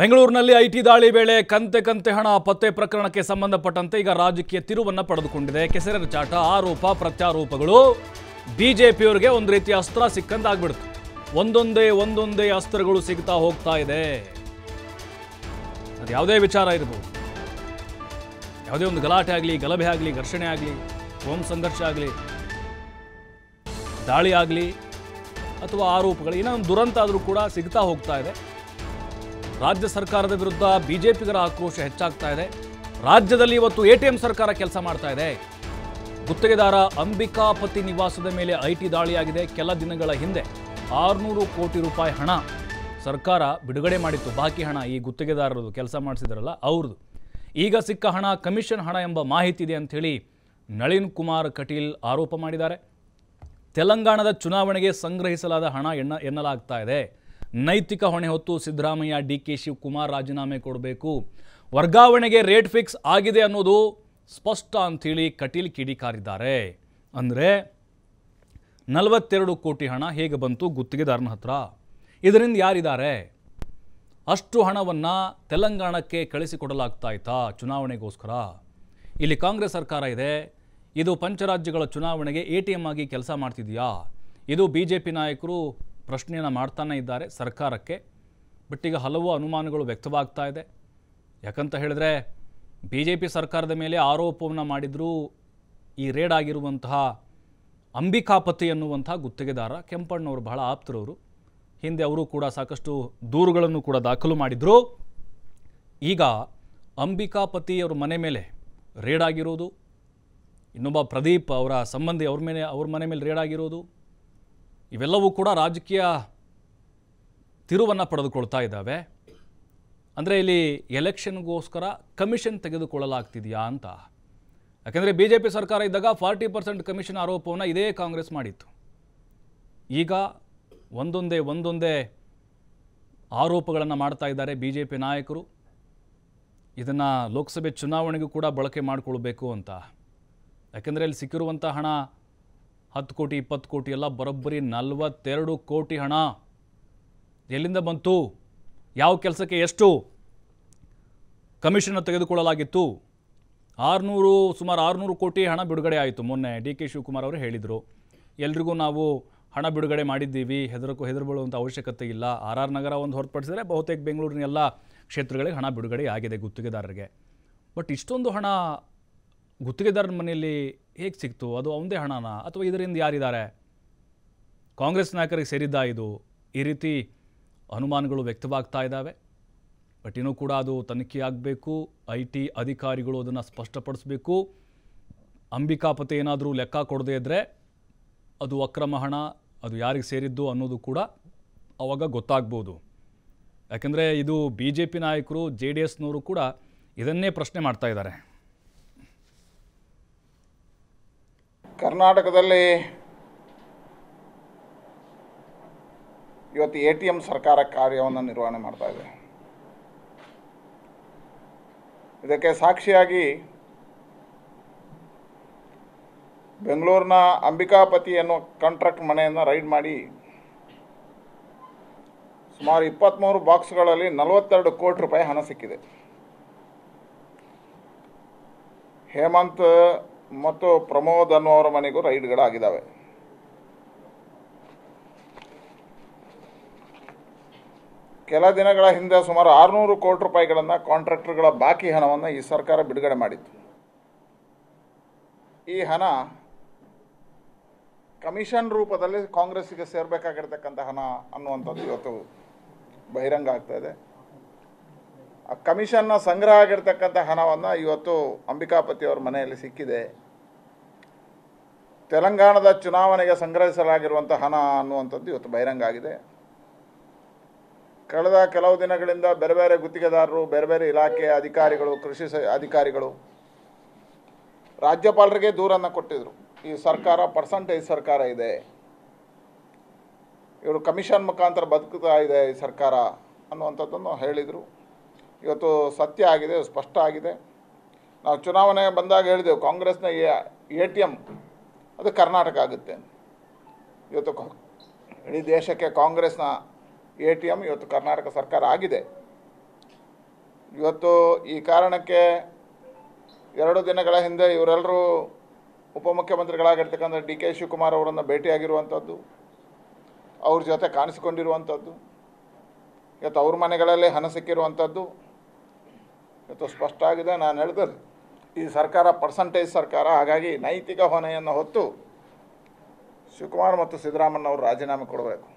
ಬೆಂಗಳೂರಿನಲ್ಲಿ ಐಟಿ ದಾಳಿ ವೇಳೆ ಕಂತೆ ಕಂತೆ ಹಣ ಪತ್ತೆ ಪ್ರಕರಣಕ್ಕೆ ಸಂಬಂಧಪಟ್ಟಂತೆ ಈಗ ರಾಜಕೀಯ ತಿರುವನ್ನು ಪಡೆದುಕೊಂಡಿದೆ ಚಾಟ ಆರೋಪ ಪ್ರತ್ಯಾರೋಪಗಳು ಬಿಜೆಪಿಯವರಿಗೆ ಒಂದು ರೀತಿಯ ಅಸ್ತ್ರ ಸಿಕ್ಕಂತಾಗ್ಬಿಡ್ತು ಒಂದೊಂದೇ ಒಂದೊಂದೇ ಅಸ್ತ್ರಗಳು ಸಿಗ್ತಾ ಹೋಗ್ತಾ ಇದೆ ಅದು ಯಾವುದೇ ವಿಚಾರ ಇರ್ಬೋದು ಯಾವುದೇ ಒಂದು ಗಲಾಟೆ ಆಗಲಿ ಗಲಭೆ ಆಗಲಿ ಘರ್ಷಣೆ ಆಗಲಿ ಹೋಮ್ ಸಂಘರ್ಷ ಆಗಲಿ ದಾಳಿ ಆಗಲಿ ಅಥವಾ ಆರೋಪಗಳು ಏನೋ ದುರಂತ ಆದರೂ ಕೂಡ ಸಿಗ್ತಾ ಹೋಗ್ತಾ ಇದೆ ರಾಜ್ಯ ಸರ್ಕಾರದ ವಿರುದ್ಧ ಬಿಜೆಪಿಗರ ಆಕ್ರೋಶ ಹೆಚ್ಚಾಗ್ತಾ ಇದೆ ರಾಜ್ಯದಲ್ಲಿ ಇವತ್ತು ಎಟಿಎಂ ಸರ್ಕಾರ ಕೆಲಸ ಮಾಡ್ತಾ ಇದೆ ಗುತ್ತಿಗೆದಾರ ಅಂಬಿಕಾಪತಿ ನಿವಾಸದ ಮೇಲೆ ಐಟಿ ದಾಳಿಯಾಗಿದೆ ಕೆಲ ದಿನಗಳ ಹಿಂದೆ ಆರುನೂರು ಕೋಟಿ ರೂಪಾಯಿ ಹಣ ಸರ್ಕಾರ ಬಿಡುಗಡೆ ಮಾಡಿತ್ತು ಬಾಕಿ ಹಣ ಈ ಗುತ್ತಿಗೆದಾರರು ಕೆಲಸ ಮಾಡಿಸಿದಾರಲ್ಲ ಅವ್ರದ್ದು ಈಗ ಸಿಕ್ಕ ಹಣ ಕಮಿಷನ್ ಹಣ ಎಂಬ ಮಾಹಿತಿ ಇದೆ ಅಂಥೇಳಿ ನಳಿನ್ ಕುಮಾರ್ ಕಟೀಲ್ ಆರೋಪ ಮಾಡಿದ್ದಾರೆ ತೆಲಂಗಾಣದ ಚುನಾವಣೆಗೆ ಸಂಗ್ರಹಿಸಲಾದ ಹಣ ಎಣ್ಣ ಎನ್ನಲಾಗ್ತಾ ಇದೆ ನೈತಿಕ ಹೊಣೆ ಹೊತ್ತು ಸಿದ್ದರಾಮಯ್ಯ ಡಿ ಕೆ ಶಿವಕುಮಾರ್ ರಾಜೀನಾಮೆ ಕೊಡಬೇಕು ವರ್ಗಾವಣೆಗೆ ರೇಟ್ ಫಿಕ್ಸ್ ಆಗಿದೆ ಅನ್ನೋದು ಸ್ಪಷ್ಟ ಅಂಥೇಳಿ ಕಟೀಲ್ ಕಿಡಿಕಾರಿದ್ದಾರೆ ಅಂದರೆ ನಲವತ್ತೆರಡು ಕೋಟಿ ಹಣ ಹೇಗೆ ಬಂತು ಗುತ್ತಿಗೆದಾರನ ಹತ್ರ ಇದರಿಂದ ಯಾರಿದ್ದಾರೆ ಅಷ್ಟು ಹಣವನ್ನು ತೆಲಂಗಾಣಕ್ಕೆ ಕಳಿಸಿಕೊಡಲಾಗ್ತಾ ಇತ್ತಾ ಚುನಾವಣೆಗೋಸ್ಕರ ಇಲ್ಲಿ ಕಾಂಗ್ರೆಸ್ ಸರ್ಕಾರ ಇದೆ ಇದು ಪಂಚರಾಜ್ಯಗಳ ಚುನಾವಣೆಗೆ ಎ ಟಿ ಎಮ್ ಆಗಿ ಕೆಲಸ ಮಾಡ್ತಿದೆಯಾ ಇದು ಬಿ ಜೆ ಪಿ ನಾಯಕರು ಪ್ರಶ್ನೆಯನ್ನು ಮಾಡ್ತಾನೆ ಇದ್ದಾರೆ ಸರ್ಕಾರಕ್ಕೆ ಬಟ್ ಈಗ ಹಲವು ಅನುಮಾನಗಳು ವ್ಯಕ್ತವಾಗ್ತಾ ಇದೆ ಯಾಕಂತ ಹೇಳಿದ್ರೆ ಬಿ ಜೆ ಪಿ ಸರ್ಕಾರದ ಮೇಲೆ ಆರೋಪವನ್ನು ಮಾಡಿದರೂ ಈ ರೇಡ್ ಆಗಿರುವಂತಹ ಅಂಬಿಕಾಪತಿ ಎನ್ನುವಂತಹ ಗುತ್ತಿಗೆದಾರ ಕೆಂಪಣ್ಣವರು ಬಹಳ ಆಪ್ತರವರು ಹಿಂದೆ ಅವರು ಕೂಡ ಸಾಕಷ್ಟು ದೂರುಗಳನ್ನು ಕೂಡ ದಾಖಲು ಮಾಡಿದರು ಈಗ ಅಂಬಿಕಾಪತಿಯವರ ಮನೆ ಮೇಲೆ ರೇಡ್ ಆಗಿರೋದು ಇನ್ನೊಬ್ಬ ಪ್ರದೀಪ್ ಅವರ ಸಂಬಂಧಿ ಅವ್ರ ಮೇಲೆ ಅವ್ರ ಮನೆ ಮೇಲೆ ರೇಡ್ ಆಗಿರೋದು ಇವೆಲ್ಲವೂ ಕೂಡ ರಾಜಕೀಯ ತಿರುವನ್ನು ಪಡೆದುಕೊಳ್ತಾ ಇದ್ದಾವೆ ಅಂದರೆ ಇಲ್ಲಿ ಎಲೆಕ್ಷನ್ಗೋಸ್ಕರ ಕಮಿಷನ್ ತೆಗೆದುಕೊಳ್ಳಲಾಗ್ತಿದೆಯಾ ಅಂತ ಯಾಕೆಂದರೆ ಬಿ ಜೆ ಪಿ ಸರ್ಕಾರ ಇದ್ದಾಗ ಫಾರ್ಟಿ ಪರ್ಸೆಂಟ್ ಕಮಿಷನ್ ಆರೋಪವನ್ನು ಇದೇ ಕಾಂಗ್ರೆಸ್ ಮಾಡಿತ್ತು ಈಗ ಒಂದೊಂದೇ ಒಂದೊಂದೇ ಆರೋಪಗಳನ್ನು ಮಾಡ್ತಾ ಇದ್ದಾರೆ ಬಿ ಜೆ ಪಿ ನಾಯಕರು ಇದನ್ನು ಲೋಕಸಭೆ ಚುನಾವಣೆಗೂ ಕೂಡ ಬಳಕೆ ಮಾಡಿಕೊಳ್ಬೇಕು ಅಂತ ಯಾಕೆಂದರೆ ಇಲ್ಲಿ ಸಿಕ್ಕಿರುವಂಥ ಹಣ ಹತ್ತು ಕೋಟಿ ಇಪ್ಪತ್ತು ಕೋಟಿ ಎಲ್ಲ ಬರೋಬ್ಬರಿ ನಲವತ್ತೆರಡು ಕೋಟಿ ಹಣ ಎಲ್ಲಿಂದ ಬಂತು ಯಾವ ಕೆಲಸಕ್ಕೆ ಎಷ್ಟು ಕಮಿಷನ್ನ ತೆಗೆದುಕೊಳ್ಳಲಾಗಿತ್ತು ಆರುನೂರು ಸುಮಾರು ಆರುನೂರು ಕೋಟಿ ಹಣ ಬಿಡುಗಡೆ ಆಯಿತು ಮೊನ್ನೆ ಡಿ ಕೆ ಶಿವಕುಮಾರ್ ಅವರು ಹೇಳಿದರು ಎಲ್ರಿಗೂ ನಾವು ಹಣ ಬಿಡುಗಡೆ ಮಾಡಿದ್ದೀವಿ ಹೆದರು ಹೆದರುಬೀಳುವಂಥ ಅವಶ್ಯಕತೆ ಇಲ್ಲ ಆರ್ ಆರ್ ನಗರ ಒಂದು ಹೊರತುಪಡಿಸಿದರೆ ಬಹುತೇಕ ಬೆಂಗಳೂರಿನ ಎಲ್ಲ ಕ್ಷೇತ್ರಗಳಿಗೆ ಹಣ ಬಿಡುಗಡೆ ಆಗಿದೆ ಗುತ್ತಿಗೆದಾರರಿಗೆ ಬಟ್ ಇಷ್ಟೊಂದು ಹಣ ಗುತ್ತಿಗೆದಾರನ ಮನೆಯಲ್ಲಿ ಹೇಗೆ ಸಿಕ್ತು ಅದು ಅವನದೇ ಹಣನ ಅಥವಾ ಇದರಿಂದ ಯಾರಿದ್ದಾರೆ ಕಾಂಗ್ರೆಸ್ ನಾಯಕರಿಗೆ ಸೇರಿದ್ದ ಇದು ಈ ರೀತಿ ಅನುಮಾನಗಳು ವ್ಯಕ್ತವಾಗ್ತಾ ಇದ್ದಾವೆ ಬಟ್ ಇನ್ನೂ ಕೂಡ ಅದು ಆಗಬೇಕು ಐ ಟಿ ಅಧಿಕಾರಿಗಳು ಅದನ್ನು ಸ್ಪಷ್ಟಪಡಿಸಬೇಕು ಅಂಬಿಕಾಪತಿ ಏನಾದರೂ ಲೆಕ್ಕ ಕೊಡದೇ ಇದ್ದರೆ ಅದು ಅಕ್ರಮ ಹಣ ಅದು ಯಾರಿಗೆ ಸೇರಿದ್ದು ಅನ್ನೋದು ಕೂಡ ಅವಾಗ ಗೊತ್ತಾಗ್ಬೋದು ಯಾಕೆಂದರೆ ಇದು ಬಿ ಜೆ ಪಿ ನಾಯಕರು ಜೆ ಡಿ ಎಸ್ನವರು ಕೂಡ ಇದನ್ನೇ ಪ್ರಶ್ನೆ ಮಾಡ್ತಾ ಇದ್ದಾರೆ ಕರ್ನಾಟಕದಲ್ಲಿ ಇವತ್ತು ಎ ಟಿ ಎಂ ಸರ್ಕಾರ ಕಾರ್ಯವನ್ನು ನಿರ್ವಹಣೆ ಮಾಡ್ತಾ ಇದೆ ಇದಕ್ಕೆ ಸಾಕ್ಷಿಯಾಗಿ ಬೆಂಗಳೂರಿನ ಅಂಬಿಕಾಪತಿ ಅನ್ನೋ ಕಾಂಟ್ರಾಕ್ಟ್ ಮನೆಯನ್ನು ರೈಡ್ ಮಾಡಿ ಸುಮಾರು ಇಪ್ಪತ್ತ್ಮೂರು ಬಾಕ್ಸ್ಗಳಲ್ಲಿ ನಲವತ್ತೆರಡು ಕೋಟಿ ರೂಪಾಯಿ ಹಣ ಸಿಕ್ಕಿದೆ ಹೇಮಂತ್ ಮತ್ತು ಪ್ರಮೋದ್ ಅನ್ನೋರ ಮನೆಗೂ ರೈಡ್ಗಳಾಗಿದ್ದಾವೆ ಕೆಲ ದಿನಗಳ ಹಿಂದೆ ಸುಮಾರು ಆರುನೂರು ಕೋಟಿ ರೂಪಾಯಿಗಳನ್ನು ಕಾಂಟ್ರಾಕ್ಟರ್ಗಳ ಬಾಕಿ ಹಣವನ್ನು ಈ ಸರ್ಕಾರ ಬಿಡುಗಡೆ ಮಾಡಿತ್ತು ಈ ಹಣ ಕಮಿಷನ್ ರೂಪದಲ್ಲಿ ಕಾಂಗ್ರೆಸ್ಸಿಗೆ ಸೇರಬೇಕಾಗಿರ್ತಕ್ಕಂಥ ಹಣ ಅನ್ನುವಂಥದ್ದು ಇವತ್ತು ಬಹಿರಂಗ ಆಗ್ತಾ ಇದೆ ಆ ಕಮಿಷನ್ನ ಸಂಗ್ರಹ ಆಗಿರ್ತಕ್ಕಂಥ ಹಣವನ್ನು ಇವತ್ತು ಅಂಬಿಕಾಪತಿಯವರ ಮನೆಯಲ್ಲಿ ಸಿಕ್ಕಿದೆ ತೆಲಂಗಾಣದ ಚುನಾವಣೆಗೆ ಸಂಗ್ರಹಿಸಲಾಗಿರುವಂಥ ಹಣ ಅನ್ನುವಂಥದ್ದು ಇವತ್ತು ಬಹಿರಂಗ ಆಗಿದೆ ಕಳೆದ ಕೆಲವು ದಿನಗಳಿಂದ ಬೇರೆ ಬೇರೆ ಗುತ್ತಿಗೆದಾರರು ಬೇರೆ ಬೇರೆ ಇಲಾಖೆಯ ಅಧಿಕಾರಿಗಳು ಕೃಷಿ ಅಧಿಕಾರಿಗಳು ರಾಜ್ಯಪಾಲರಿಗೆ ದೂರನ್ನು ಕೊಟ್ಟಿದ್ರು ಈ ಸರ್ಕಾರ ಪರ್ಸಂಟೇಜ್ ಸರ್ಕಾರ ಇದೆ ಇವರು ಕಮಿಷನ್ ಮುಖಾಂತರ ಬದುಕ್ತಾ ಇದೆ ಈ ಸರ್ಕಾರ ಅನ್ನುವಂಥದ್ದನ್ನು ಹೇಳಿದರು ಇವತ್ತು ಸತ್ಯ ಆಗಿದೆ ಸ್ಪಷ್ಟ ಆಗಿದೆ ನಾವು ಚುನಾವಣೆ ಬಂದಾಗ ಹೇಳಿದೆವು ಕಾಂಗ್ರೆಸ್ನ ಎ ಟಿ ಎಮ್ ಅದು ಕರ್ನಾಟಕ ಆಗುತ್ತೆ ಇವತ್ತು ಇಡೀ ದೇಶಕ್ಕೆ ಕಾಂಗ್ರೆಸ್ನ ಎ ಟಿ ಎಮ್ ಇವತ್ತು ಕರ್ನಾಟಕ ಸರ್ಕಾರ ಆಗಿದೆ ಇವತ್ತು ಈ ಕಾರಣಕ್ಕೆ ಎರಡು ದಿನಗಳ ಹಿಂದೆ ಇವರೆಲ್ಲರೂ ಉಪಮುಖ್ಯಮಂತ್ರಿಗಳಾಗಿರ್ತಕ್ಕಂಥ ಡಿ ಕೆ ಶಿವಕುಮಾರ್ ಅವರನ್ನು ಭೇಟಿಯಾಗಿರುವಂಥದ್ದು ಅವ್ರ ಜೊತೆ ಕಾಣಿಸಿಕೊಂಡಿರುವಂಥದ್ದು ಇವತ್ತು ಅವ್ರ ಮನೆಗಳಲ್ಲಿ ಹಣ ಸಿಕ್ಕಿರುವಂಥದ್ದು ಇವತ್ತು ಸ್ಪಷ್ಟ ಆಗಿದೆ ನಾನು ಹೇಳಿದ್ರೆ ಈ ಸರ್ಕಾರ ಪರ್ಸಂಟೇಜ್ ಸರ್ಕಾರ ಹಾಗಾಗಿ ನೈತಿಕ ಹೊಣೆಯನ್ನು ಹೊತ್ತು ಶಿವಕುಮಾರ್ ಮತ್ತು ಅವರು ರಾಜೀನಾಮೆ ಕೊಡಬೇಕು